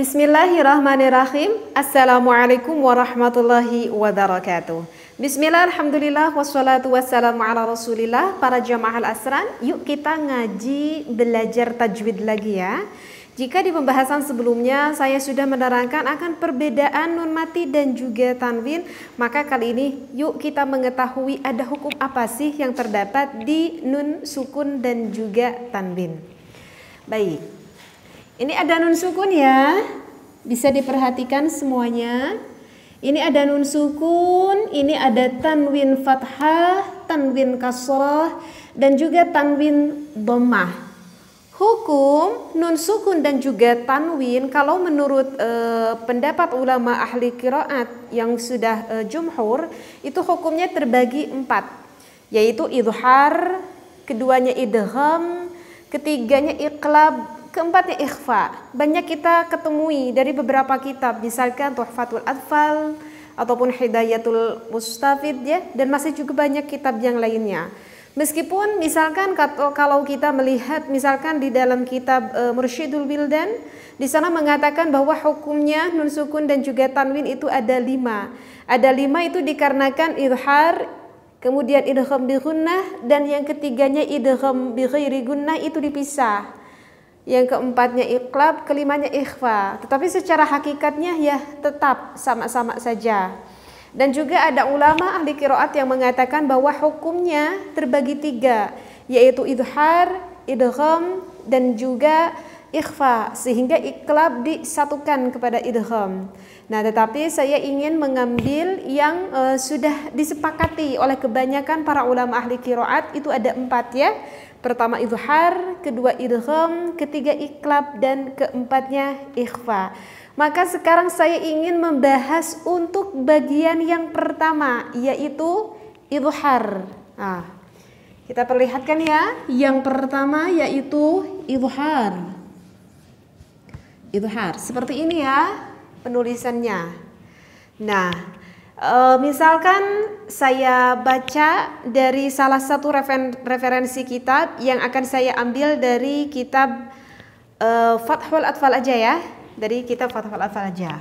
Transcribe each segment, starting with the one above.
Bismillahirrahmanirrahim. Assalamualaikum warahmatullahi wabarakatuh. Bismillah, Alhamdulillah, wassalatu wassalamu ala rasulillah. Para jamaah al-asran, yuk kita ngaji belajar tajwid lagi ya. Jika di pembahasan sebelumnya saya sudah menerangkan akan perbedaan nun mati dan juga tanwin, maka kali ini yuk kita mengetahui ada hukum apa sih yang terdapat di nun sukun dan juga tanwin. Baik, ini ada nun sukun ya. Bisa diperhatikan semuanya. Ini ada nun sukun, ini ada tanwin fathah, tanwin kasrah dan juga tanwin dhammah. Hukum nun sukun dan juga tanwin kalau menurut e, pendapat ulama ahli kiraat yang sudah e, jumhur itu hukumnya terbagi empat yaitu idhar, keduanya idham, ketiganya iqlab Keempatnya ikhfa. Banyak kita ketemui dari beberapa kitab, misalkan Tuhfatul Adfal ataupun Hidayatul Mustafid ya dan masih juga banyak kitab yang lainnya. Meskipun misalkan kalau kita melihat misalkan di dalam kitab e, Mursyidul Wildan di sana mengatakan bahwa hukumnya nun sukun dan juga tanwin itu ada lima. Ada lima itu dikarenakan idhar, kemudian idham bi dan yang ketiganya idham bi ghairi itu dipisah yang keempatnya iklab, kelimanya ikhfa. Tetapi secara hakikatnya ya tetap sama-sama saja. Dan juga ada ulama ahli kiroat yang mengatakan bahwa hukumnya terbagi tiga, yaitu idhar, idgham, dan juga ikhfa. Sehingga iklab disatukan kepada idgham. Nah, tetapi saya ingin mengambil yang uh, sudah disepakati oleh kebanyakan para ulama ahli kiroat itu ada empat ya. Pertama izhar, kedua idgham, ketiga iklab dan keempatnya ikhfa. Maka sekarang saya ingin membahas untuk bagian yang pertama yaitu izhar. Nah, kita perlihatkan ya. Yang pertama yaitu izhar. Izhar seperti ini ya penulisannya. Nah, e, misalkan saya baca dari salah satu referen referensi kitab yang akan saya ambil dari kitab e, Fathul Atfal aja ya, dari kitab Fathul Atfal aja.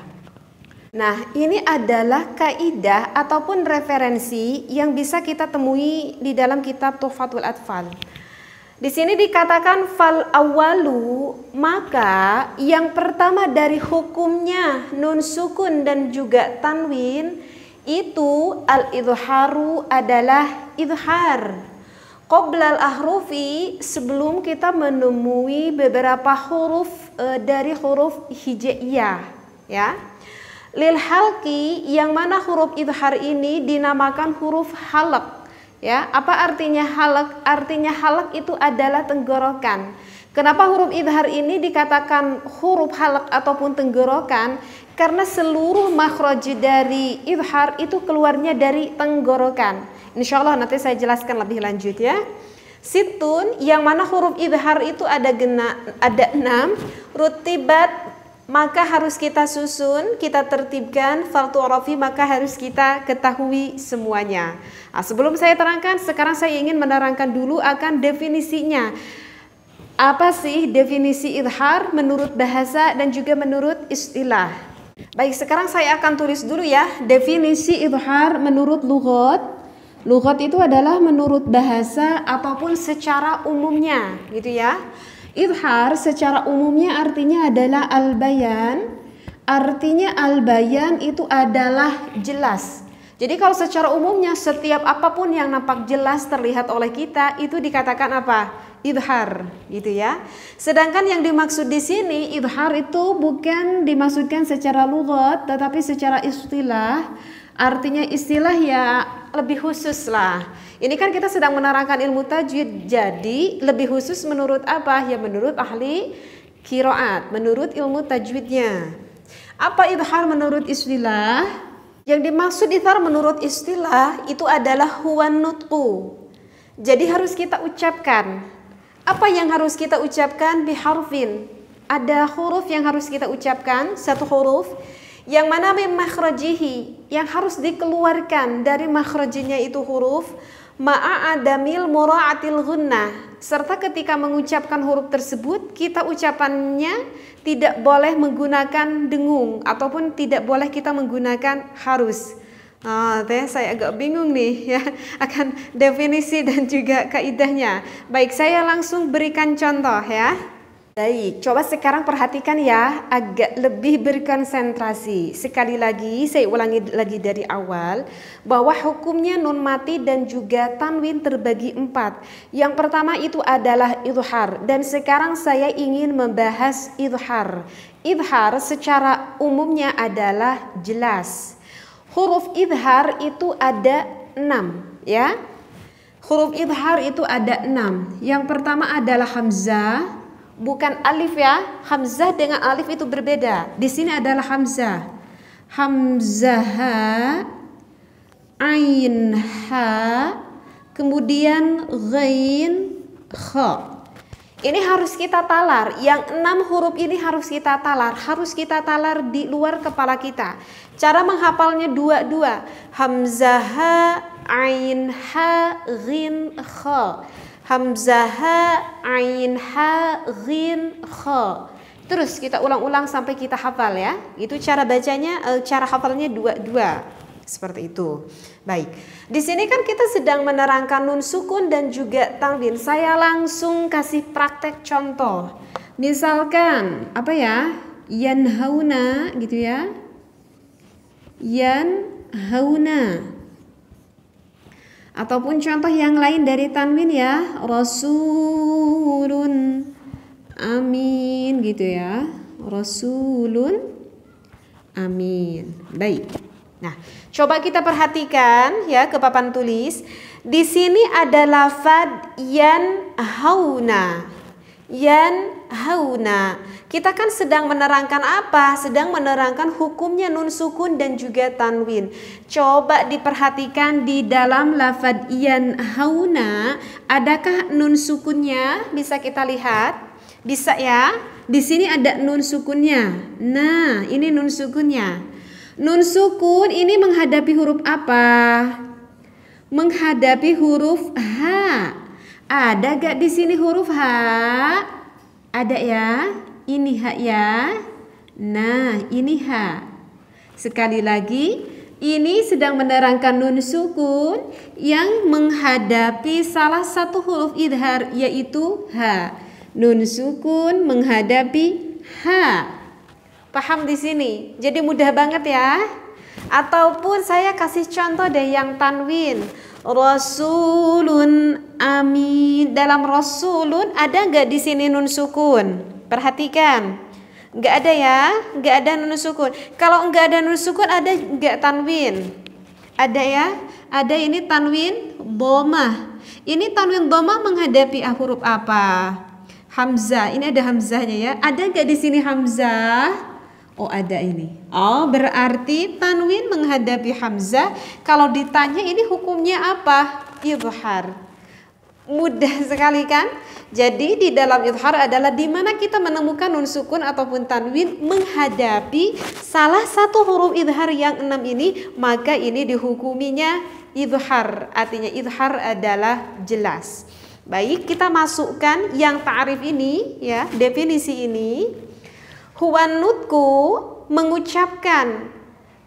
Nah, ini adalah kaidah ataupun referensi yang bisa kita temui di dalam kitab Tuhfatul Atfal. Di sini dikatakan fal awalu maka yang pertama dari hukumnya nun sukun dan juga tanwin itu al idharu adalah idhar. Qoblal ahrufi sebelum kita menemui beberapa huruf e, dari huruf hijaiyah ya. Lil halki yang mana huruf idhar ini dinamakan huruf halak Ya, apa artinya halak? Artinya halak itu adalah tenggorokan. Kenapa huruf idhar ini dikatakan huruf halak ataupun tenggorokan? Karena seluruh makhraj dari idhar itu keluarnya dari tenggorokan. Insya Allah nanti saya jelaskan lebih lanjut ya. Situn yang mana huruf idhar itu ada gena, ada enam rutibat maka harus kita susun, kita tertibkan faltu orofi. maka harus kita ketahui semuanya. Nah, sebelum saya terangkan, sekarang saya ingin menerangkan dulu akan definisinya. Apa sih definisi idhar menurut bahasa dan juga menurut istilah? Baik, sekarang saya akan tulis dulu ya definisi idhar menurut luhut. Luhut itu adalah menurut bahasa ataupun secara umumnya, gitu ya. Idhar secara umumnya artinya adalah al-bayan. Artinya al-bayan itu adalah jelas. Jadi kalau secara umumnya setiap apapun yang nampak jelas terlihat oleh kita itu dikatakan apa? Idhar, gitu ya. Sedangkan yang dimaksud di sini idhar itu bukan dimaksudkan secara lugat tetapi secara istilah. Artinya istilah ya lebih khusus lah ini kan kita sedang menerangkan ilmu tajwid. Jadi lebih khusus menurut apa? Ya menurut ahli kiroat, menurut ilmu tajwidnya. Apa idhar menurut istilah? Yang dimaksud idhar menurut istilah itu adalah huwan nutku. Jadi harus kita ucapkan. Apa yang harus kita ucapkan? Biharfin. Ada huruf yang harus kita ucapkan, satu huruf yang mana memakhrajihi yang harus dikeluarkan dari makhrajinya itu huruf ma'adamil mura'atil gunnah serta ketika mengucapkan huruf tersebut kita ucapannya tidak boleh menggunakan dengung ataupun tidak boleh kita menggunakan harus Oh, teh saya agak bingung nih ya akan definisi dan juga kaidahnya. Baik, saya langsung berikan contoh ya. Baik, coba sekarang perhatikan ya, agak lebih berkonsentrasi. Sekali lagi, saya ulangi lagi dari awal, bahwa hukumnya nun mati dan juga tanwin terbagi empat. Yang pertama itu adalah idhar, dan sekarang saya ingin membahas idhar. Idhar secara umumnya adalah jelas. Huruf idhar itu ada enam, ya. Huruf idhar itu ada enam. Yang pertama adalah hamzah, bukan alif ya. Hamzah dengan alif itu berbeda. Di sini adalah hamzah. Hamzah ain, ha kemudian ghain kha. Ini harus kita talar. Yang enam huruf ini harus kita talar. Harus kita talar di luar kepala kita. Cara menghafalnya dua-dua. Hamzah, ain, ha, ghin, kha hamzah ain ha ghin kha terus kita ulang-ulang sampai kita hafal ya itu cara bacanya eh, cara hafalnya dua dua seperti itu baik di sini kan kita sedang menerangkan nun sukun dan juga tanwin saya langsung kasih praktek contoh misalkan apa ya yanhauna gitu ya yanhauna Ataupun contoh yang lain dari tanwin ya, rasulun amin gitu ya. Rasulun amin. Baik. Nah, coba kita perhatikan ya ke papan tulis. Di sini ada lafad yan hauna. Yan Hauna. Kita kan sedang menerangkan apa? Sedang menerangkan hukumnya nun sukun dan juga tanwin. Coba diperhatikan di dalam lafad Hauna. adakah nun sukunnya? Bisa kita lihat? Bisa ya? Di sini ada nun sukunnya. Nah, ini nun sukunnya. Nun sukun ini menghadapi huruf apa? Menghadapi huruf H. Ada gak di sini huruf H? Ada ya? Ini H ya. Nah, ini H. Sekali lagi, ini sedang menerangkan nun sukun yang menghadapi salah satu huruf idhar yaitu H. Nun sukun menghadapi H. Paham di sini? Jadi mudah banget ya. Ataupun saya kasih contoh deh yang tanwin. Rasulun amin. Dalam rasulun ada nggak di sini nun sukun? Perhatikan. Nggak ada ya, nggak ada nun sukun. Kalau nggak ada nun sukun ada nggak tanwin? Ada ya? Ada ini tanwin domah. Ini tanwin domah menghadapi huruf apa? Hamzah. Ini ada hamzahnya ya. Ada nggak di sini hamzah? Oh ada ini. Oh berarti tanwin menghadapi hamzah. Kalau ditanya ini hukumnya apa? Idhar. Ya, Mudah sekali kan? Jadi di dalam idhar adalah di mana kita menemukan nun sukun ataupun tanwin menghadapi salah satu huruf idhar yang enam ini, maka ini dihukuminya idhar. Artinya idhar adalah jelas. Baik, kita masukkan yang ta'rif ini ya, definisi ini Huanutku mengucapkan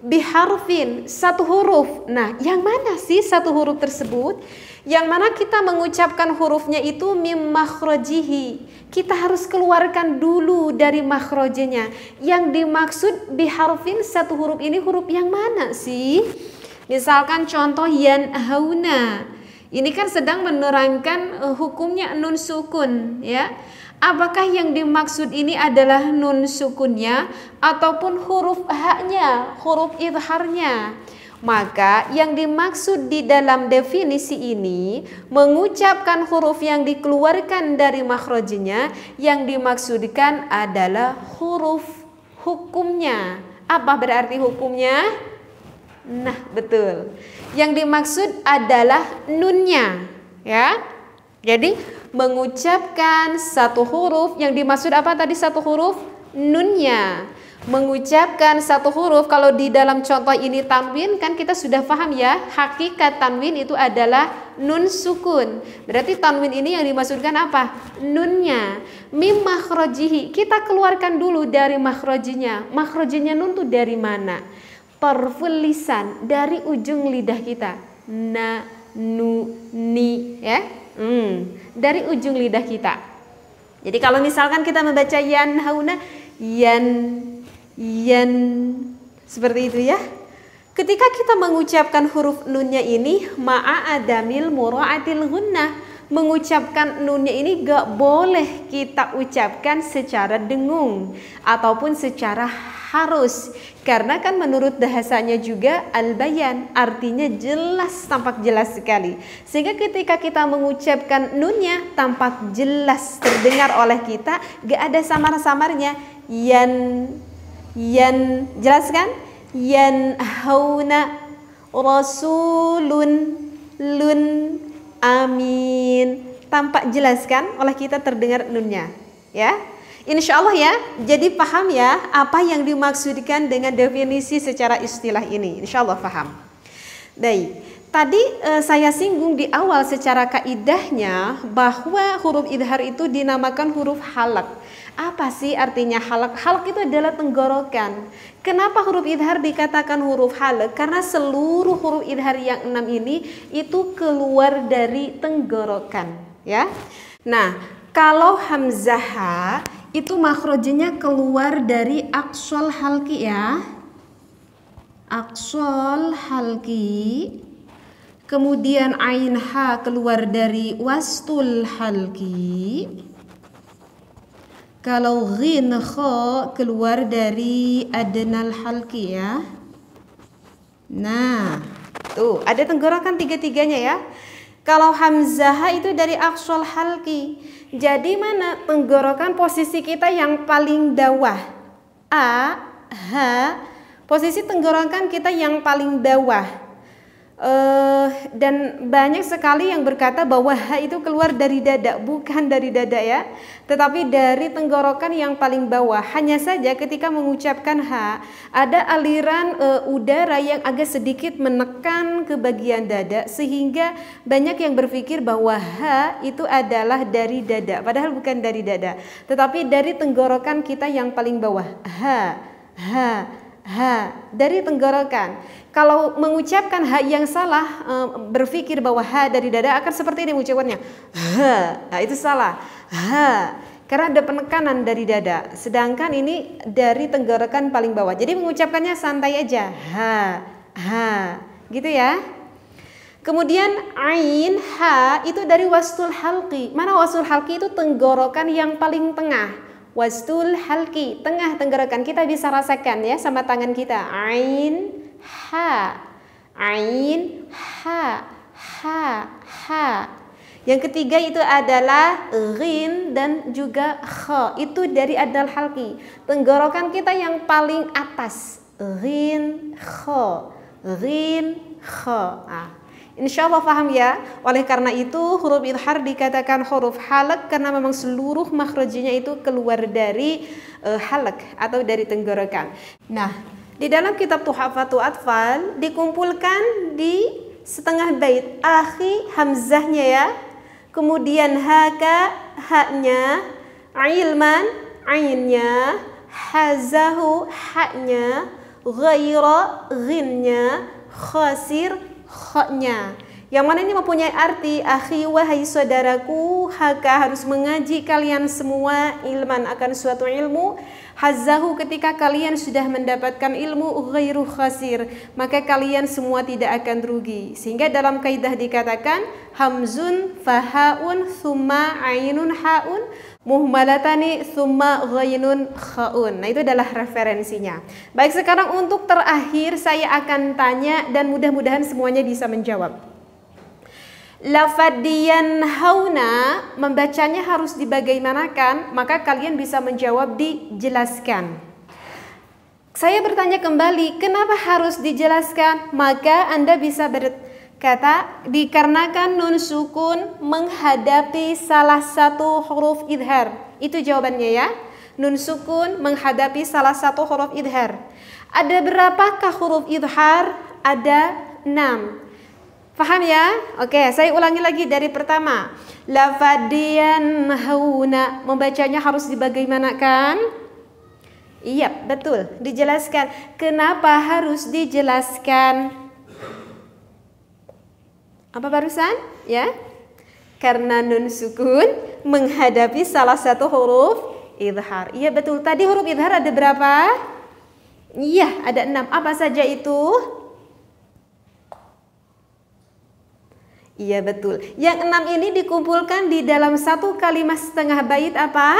biharfin satu huruf. Nah, yang mana sih satu huruf tersebut? Yang mana kita mengucapkan hurufnya itu mim makhrojihi. Kita harus keluarkan dulu dari makhrojnya. Yang dimaksud biharfin satu huruf ini huruf yang mana sih? Misalkan contoh yan hauna. Ini kan sedang menerangkan eh, hukumnya nun sukun ya apakah yang dimaksud ini adalah nun sukunnya ataupun huruf haknya, huruf idharnya. Maka yang dimaksud di dalam definisi ini mengucapkan huruf yang dikeluarkan dari makrojinya, yang dimaksudkan adalah huruf hukumnya. Apa berarti hukumnya? Nah, betul. Yang dimaksud adalah nunnya, ya. Jadi mengucapkan satu huruf yang dimaksud apa tadi satu huruf nunnya mengucapkan satu huruf kalau di dalam contoh ini tanwin kan kita sudah paham ya hakikat tanwin itu adalah nun sukun berarti tanwin ini yang dimaksudkan apa nunnya mim makrojih kita keluarkan dulu dari makrojinya makrojinya nun tuh dari mana tarful lisan dari ujung lidah kita na nu ni ya Hmm, dari ujung lidah kita. Jadi kalau misalkan kita membaca yan hauna, yan, yan, seperti itu ya. Ketika kita mengucapkan huruf nunnya ini, ma'a adamil mura'atil gunnah mengucapkan nunnya ini gak boleh kita ucapkan secara dengung ataupun secara harus karena kan menurut bahasanya juga albayan artinya jelas tampak jelas sekali sehingga ketika kita mengucapkan nunnya tampak jelas terdengar oleh kita gak ada samar-samarnya yan yan jelas kan yan hauna rasulun lun amin. Tampak jelas kan oleh kita terdengar nunnya, ya. Insya Allah ya, jadi paham ya apa yang dimaksudkan dengan definisi secara istilah ini. Insya Allah paham. Baik. Tadi eh, saya singgung di awal secara kaidahnya bahwa huruf idhar itu dinamakan huruf halak. Apa sih artinya halak? Halak itu adalah tenggorokan. Kenapa huruf idhar dikatakan huruf halak? Karena seluruh huruf idhar yang enam ini itu keluar dari tenggorokan, ya. Nah, kalau hamzah itu makrojinya keluar dari aksol halki ya. Aksol halki kemudian ain ha keluar dari wastul halki kalau ghin kho keluar dari adenal halki ya nah tuh ada tenggorokan tiga-tiganya ya kalau hamzah itu dari aksual halki jadi mana tenggorokan posisi kita yang paling dawah a h posisi tenggorokan kita yang paling bawah uh, dan banyak sekali yang berkata bahwa ha itu keluar dari dada, bukan dari dada ya, tetapi dari tenggorokan yang paling bawah. Hanya saja ketika mengucapkan ha, ada aliran uh, udara yang agak sedikit menekan ke bagian dada sehingga banyak yang berpikir bahwa ha itu adalah dari dada, padahal bukan dari dada, tetapi dari tenggorokan kita yang paling bawah. Ha, ha ha dari tenggorokan. Kalau mengucapkan ha yang salah, eh, berpikir bahwa ha dari dada akan seperti ini ucapannya. Ha, nah, itu salah. Ha, karena ada penekanan dari dada. Sedangkan ini dari tenggorokan paling bawah. Jadi mengucapkannya santai aja. Ha, ha, gitu ya. Kemudian ain ha itu dari wasul halki. Mana wasul halki itu tenggorokan yang paling tengah wastul halki tengah tenggorokan kita bisa rasakan ya sama tangan kita ain ha ain ha ha ha yang ketiga itu adalah rin dan juga kh itu dari adal halki tenggorokan kita yang paling atas rin kh rin kh ah Insya Allah paham ya. Oleh karena itu huruf idhar dikatakan huruf halak karena memang seluruh makhrajinya itu keluar dari uh, halak atau dari tenggorokan. Nah, di dalam kitab Tuhafatu Atfal dikumpulkan di setengah bait akhi hamzahnya ya. Kemudian haka haknya, ilman ainnya, hazahu haknya, ghaira ghinnya, khasir họ nhà Yang mana ini mempunyai arti akhi wahai saudaraku haka harus mengaji kalian semua ilman akan suatu ilmu Hazahu ketika kalian sudah mendapatkan ilmu ghairu khasir maka kalian semua tidak akan rugi sehingga dalam kaidah dikatakan hamzun fahaun thumma ainun haun muhmalatani thumma ghainun khaun nah itu adalah referensinya baik sekarang untuk terakhir saya akan tanya dan mudah-mudahan semuanya bisa menjawab lafadiyan hauna membacanya harus dibagaimanakan, maka kalian bisa menjawab dijelaskan. Saya bertanya kembali, kenapa harus dijelaskan? Maka Anda bisa berkata dikarenakan nun sukun menghadapi salah satu huruf idhar. Itu jawabannya ya. Nun sukun menghadapi salah satu huruf idhar. Ada berapakah huruf idhar? Ada enam. Faham ya? Oke, saya ulangi lagi dari pertama. Lafadian hauna membacanya harus dibagaimanakan? Iya, betul. Dijelaskan. Kenapa harus dijelaskan? Apa barusan? Ya. Karena nun sukun menghadapi salah satu huruf idhar. Iya, betul. Tadi huruf idhar ada berapa? Iya, ada enam. Apa saja itu? Iya betul. Yang enam ini dikumpulkan di dalam satu kalimat setengah bait apa?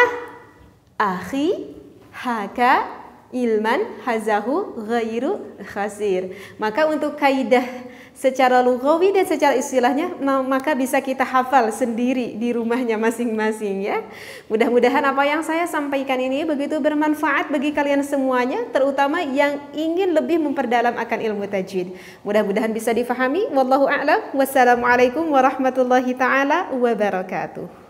Akhi, haka, ilman hazahu ghairu khasir. Maka untuk kaidah secara lugawi dan secara istilahnya maka bisa kita hafal sendiri di rumahnya masing-masing ya. Mudah-mudahan apa yang saya sampaikan ini begitu bermanfaat bagi kalian semuanya terutama yang ingin lebih memperdalam akan ilmu tajwid. Mudah-mudahan bisa difahami. Wallahu a'lam. Wassalamualaikum warahmatullahi taala wabarakatuh.